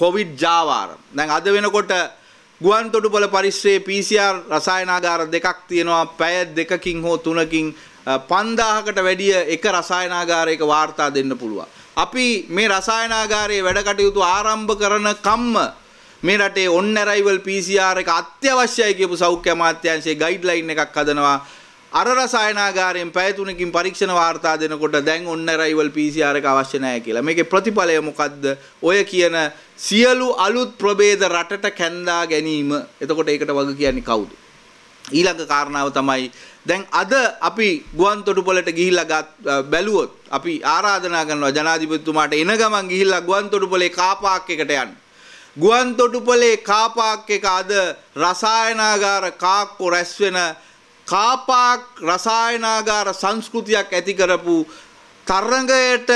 Covid ජාවාර. දැන් අද වෙනකොට ගුවන්තොටුපොළ පරිශ්‍රයේ PCR රසායනාගාර දෙකක් තියෙනවා. පැය දෙකකින් හෝ තුනකින් 5000කට වැඩිය එක රසායනාගාරයක වාර්තා දෙන්න පුළුවන්. අපි මේ රසායනාගාරයේ වැඩ කටයුතු ආරම්භ කරන කම්ම මේ රටේ ඔන් ඇරයිවල් PCR එක අත්‍යවශ්‍යයි කියපු සෞඛ්‍ය අමාත්‍යාංශයේ ගයිඩ්ලයින් එකක් හදනවා. අර රසායනාගාරයෙන් පැය තුනකින් පරීක්ෂණ වාර්තා දෙනකොට දැන් ඔන්න arrival PCR එක අවශ්‍ය නැහැ කියලා. මේකේ ප්‍රතිඵලය මොකද්ද? ඔය කියන සියලු අලුත් ප්‍රභේද රටට කැඳා ගැනීම. එතකොට ඒකට වග කියන්නේ කවුද? ඊළඟ කාරණාව තමයි දැන් අද අපි ගුවන්තොටුපළට ගිහිල්ලා බැලුවොත් අපි ආරාධනා කරනවා ජනාධිපතිතුමාට එන ගමන් ගිහිල්ලා ගුවන්තොටුපළේ කාපාක් එකට යන්න. ගුවන්තොටුපළේ කාපාක් එක අද රසායනාගාර කාක්කෝ රැස් වෙන කාපාක් රසායනාගාර සංස්කෘතියක් ඇති කරපු තරඟයට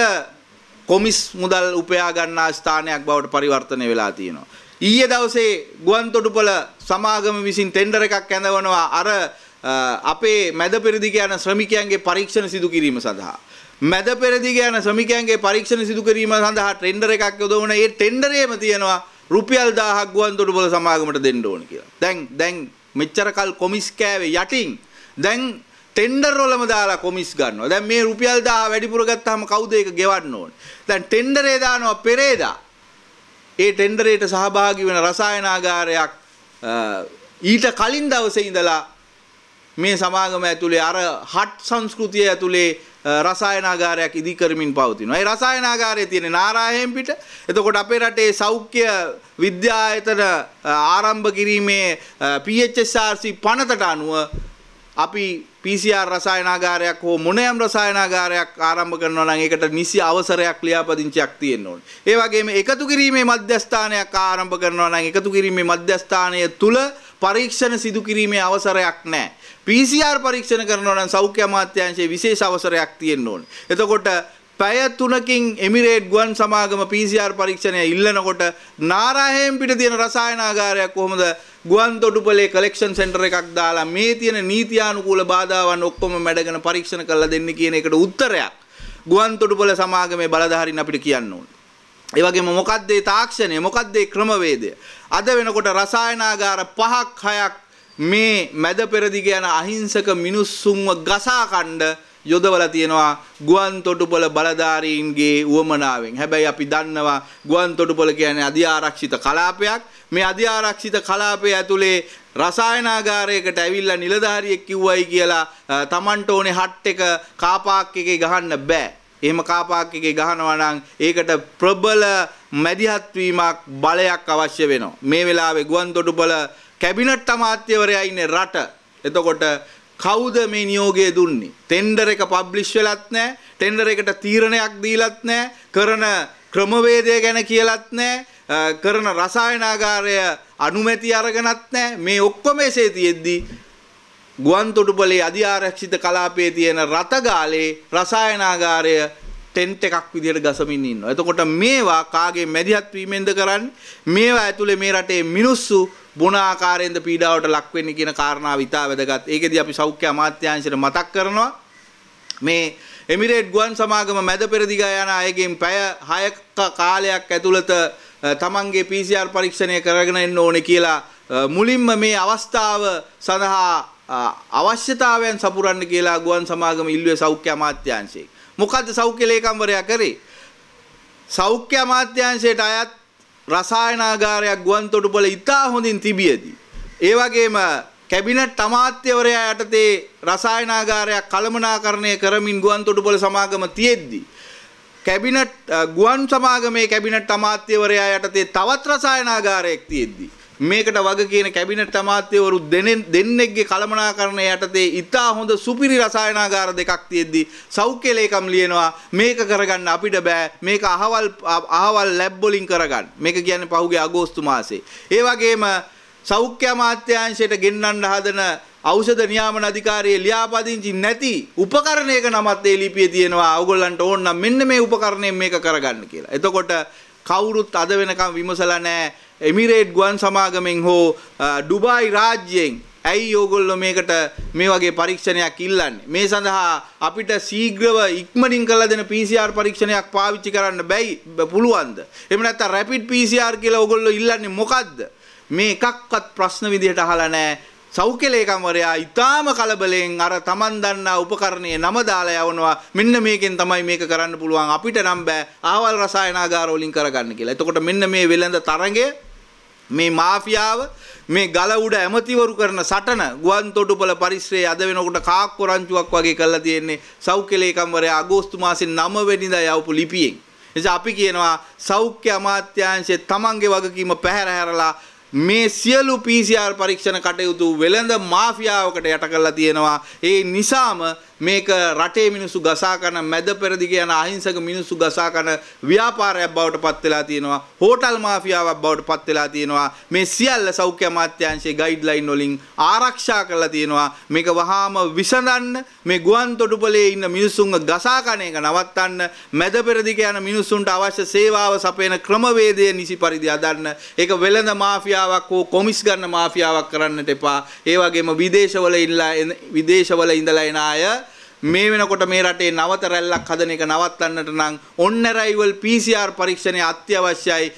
කොමිස් මුදල් උපයා ගන්නා ස්ථානයක් බවට පරිවර්තනය වෙලා තියෙනවා. ඊයේ දවසේ ගුවන්තොටුපළ සමාගම විසින් ටෙන්ඩර් එකක් ඇඳවනවා අර අපේ මැද පෙරදිග යන ශ්‍රමිකයන්ගේ පරීක්ෂණ සිදු කිරීම සඳහා. මැද පෙරදිග යන ශ්‍රමිකයන්ගේ පරීක්ෂණ සිදු කිරීම සඳහා ටෙන්ඩර් එකක් යොදවන ඒ ටෙන්ඩරේම තියෙනවා රුපියල් 1000ක් ගුවන්තොටුපළ සමාගමට දෙන්න ඕන කියලා. දැන් දැන් මෙච්චර කල් කොමිස් කෑවේ යටින්. දැන් ටෙන්ඩර් වලම දාලා කොමිස් ගන්නවා. දැන් මේ රුපියල් 1000 වැඩිපුර ගත්තාම කවුද ඒක ගෙවන්න ඕනේ? දැන් ටෙන්ඩරේ දානවා පෙරේදා. ඒ ටෙන්ඩරේට සහභාගී වෙන රසායනාගාරයක් ඊට කලින් දවසේ ඉඳලා මේ සමාගම ඇතුලේ අර හට් සංස්කෘතිය ඇතුලේ රසායනාගාරයක් ඉදි කරමින් පවතිනවා. ඒ රසායනාගාරයේ තියෙන නාරාහෙම් පිට. එතකොට අපේ රටේ සෞඛ්‍ය විද්‍යායතන ආරම්භ කිරීමේ PHSRC පනතට අනුව අපි PCR රසායනාගාරයක් හෝ මොනෑම් රසායනාගාරයක් ආරම්භ කරනවා නම් ඒකට නිසි අවසරයක් ලියාපදිංචියක් තියෙන්න ඕනේ. ඒ වගේම එකතු කිරීමේ මධ්‍යස්ථානයක් ආරම්භ කරනවා නම් එකතු කිරීමේ මධ්‍යස්ථානය තුළ පරීක්ෂණ සිදු කිරීමේ අවසරයක් නැහැ. PCR පරීක්ෂණ කරනවා නම් සෞඛ්‍ය අමාත්‍යාංශයේ විශේෂ අවසරයක් තියෙන්න ඕනේ. එතකොට පැය තුනකින් එමිරේට් ගුවන් සමාගම PCR පරීක්ෂණය ඉල්ලනකොට නාරාහෙම් පිට තියෙන රසායනාගාරයක් කොහොමද ගුවන් තොටුපලේ කලෙක්ෂන් සෙන්ටර් එකක් දාලා මේ තියෙන නීතියානුකූල බාධාවන් ඔක්කොම මැඩගෙන පරීක්ෂණ කරලා දෙන්න කියන එකට උත්තරයක් ගුවන් තොටුපල සමාගමේ බලධාරීන් අපිට කියන්න ඕනේ. ඒ වගේම මොකද්ද ඒ තාක්ෂණය මොකද්ද ඒ ක්‍රමවේදය අද වෙනකොට රසායනාගාර පහක් හයක් මේ මැද පෙරදිග යන අහිංසක මිනිස්සුන්ව ගසා කණ්ඩ යොදවලා තියෙනවා ගුවන් තොටුපොළ බලධාරීන්ගේ උවමනාවෙන්. හැබැයි අපි දන්නවා ගුවන් තොටුපොළ කියන්නේ අධිආරක්ෂිත කලාපයක්. මේ අධිආරක්ෂිත කලාපය ඇතුලේ රසායනාගාරයකට ඇවිල්ලා නිලධාරියෙක් කිව්වයි කියලා Tamanට ඕනේ හට් එක කාපාක් එකේ ගහන්න බෑ. එහෙම කාපාක් එකේ ගහනවා නම් ඒකට ප්‍රබල මැදිහත් වීමක් බලයක් අවශ්‍ය වෙනවා. මේ වෙලාවේ ගුවන්තොටුපළ කැබිනට් අමාත්‍යවරයා ඉන්නේ රට. එතකොට කවුද මේ නියෝගය දුන්නේ? ටෙන්ඩර් එක පබ්ලිෂ් වෙලත් නැහැ. ටෙන්ඩර් එකට තීරණයක් දීලත් නැහැ. කරන ක්‍රමවේදය ගැන කියලත් නැහැ කරන රසායනාගාරය අනුමැති අරගෙනත් නැහැ මේ ඔක්කොම එසේ තියෙද්දි ගුවන් තොටුපලේ අධිආරක්ෂිත කලාපයේ තියෙන රතගාලේ රසායනාගාරය ටෙන්ට් එකක් විදිහට ගසමින් ඉන්නවා. එතකොට මේවා කාගේ මැදිහත් වීමෙන්ද කරන්නේ? මේවා ඇතුලේ මේ රටේ මිනිස්සු බොන ආකාරයෙන්ද පීඩාවට ලක් වෙන්නේ කියන කාරණාව ඉතා වැදගත්. ඒකෙදි අපි සෞඛ්‍ය අමාත්‍යාංශයට මතක් කරනවා මේ එමිරේට් ගුවන් සමාගම මැද පෙරදිගා යන අයගෙන් පැය 6ක කාලයක් ඇතුළත තමන්ගේ PCR පරීක්ෂණය කරගෙන එන්න ඕනේ කියලා මුලින්ම මේ අවස්ථාව සඳහා අවශ්‍යතාවයන් සපුරන්න කියලා ගුවන් සමාගම ඉල්ලුවේ සෞඛ්‍ය අමාත්‍යාංශයේ. මොකද්ද සෞඛ්‍ය ලේකම්වරයා කරේ? සෞඛ්‍ය අමාත්‍යාංශයට අයත් රසායනාගාරයක් ගුවන්තොටුපළ ඉතා හොඳින් තිබියදී. ඒ වගේම කැබිනට් අමාත්‍යවරයා යටතේ රසායනාගාරයක් කළමනාකරණය කරමින් ගුවන්තොටුපළ සමාගම තියෙද්දී කැබිනට් ගුවන් සමාගමේ කැබිනට් අමාත්‍යවරයා යටතේ තවත් රසායනාගාරයක් තියෙද්දී මේකට වග කියන කැබිනට් අමාත්‍යවරු දෙන්නෙක්ගේ කළමනාකරණය යටතේ ඉතා හොඳ සුපිරි රසායනාගාර දෙකක් තියෙද්දි සෞඛ්‍ය ලේකම් ලියනවා මේක කරගන්න අපිට බෑ මේක අහවල් අහවල් ලැබ් වලින් කරගන්න මේක කියන්නේ පහුගිය අගෝස්තු මාසේ ඒ වගේම සෞඛ්‍ය අමාත්‍යාංශයට ගෙන්නන්න හදන ඖෂධ නියාමන අධිකාරියේ ලියාපදිංචි නැති උපකරණයක නමත් ඒ ලිපියේ තියෙනවා. ඕගොල්ලන්ට ඕන නම් මෙන්න මේ උපකරණයෙන් මේක කරගන්න කියලා. එතකොට කවුරුත් අද වෙනකම් විමසලා නැහැ එමිරේට් ගුවන් සමාගමෙන් හෝ ඩුබායි රාජ්‍යයෙන් ඇයි ඕගොල්ලෝ මේකට මේ වගේ පරීක්ෂණයක් ඉල්ලන්නේ මේ සඳහා අපිට ශීඝ්‍රව ඉක්මනින් කරලා දෙන PCR පරීක්ෂණයක් පාවිච්චි කරන්න බැයි පුළුවන්ද එහෙම නැත්නම් රැපිඩ් PCR කියලා ඕගොල්ලෝ ඉල්ලන්නේ මොකද්ද මේ එකක්වත් ප්‍රශ්න විදිහට අහලා නැහැ සෞඛ්‍යලේකම්වරයා ඉතාම කලබලයෙන් අර Taman දන්නා උපකරණයේ නම දාලා යවනවා මෙන්න මේකෙන් තමයි මේක කරන්න පුළුවන් අපිට නම් බෑ ආවල් රසායනාගාර වලින් කරගන්න කියලා. එතකොට මෙන්න මේ වෙළඳ තරඟය මේ මාෆියාව මේ ගල උඩ ඇමතිවරු කරන සටන ගුවන් තොටුපළ පරිශ්‍රයේ අද වෙනකොට කාක් කොරංචුවක් වගේ කරලා තියෙන්නේ සෞඛ්‍ය ලේකම්වරයා අගෝස්තු මාසේ 9 වෙනිදා යවපු ලිපියෙන්. එනිසා අපි කියනවා සෞඛ්‍ය අමාත්‍යාංශයේ තමන්ගේ වගකීම පැහැර හැරලා මේ සියලු PCR පරීක්ෂණ කටයුතු වෙළඳ මාෆියාවකට යට කරලා තියෙනවා. ඒ නිසාම මේක රටේ මිනිස්සු ගසා කන මැද පෙරදිග යන අහිංසක මිනිස්සු ගසා කන ව්‍යාපාරයක් බවට පත් වෙලා තියෙනවා හෝටල් මාෆියාවක් බවට පත් වෙලා තියෙනවා මේ සියල්ල සෞඛ්‍ය අමාත්‍යාංශයේ ගයිඩ්ලයින් වලින් ආරක්ෂා කරලා තියෙනවා මේක වහාම විසඳන්න මේ ගුවන්තොටුපළේ ඉන්න මිනිස්සුන්ව ගසා කන එක නවත්තන්න මැද පෙරදිග යන මිනිස්සුන්ට අවශ්‍ය සේවාව සපයන ක්‍රමවේදය නිසි පරිදි අදන්න ඒක වෙළඳ මාෆියාවක් හෝ කොමිස් ගන්න මාෆියාවක් කරන්නට එපා ඒ වගේම විදේශවල ඉඳලා විදේශවල ඉඳලා එන අය මේ වෙනකොට මේ රටේ නවත රැල්ලක් හදන එක නවත්තන්නට නම් ඔන්න රයිවල් PCR පරීක්ෂණය අත්‍යවශ්‍යයි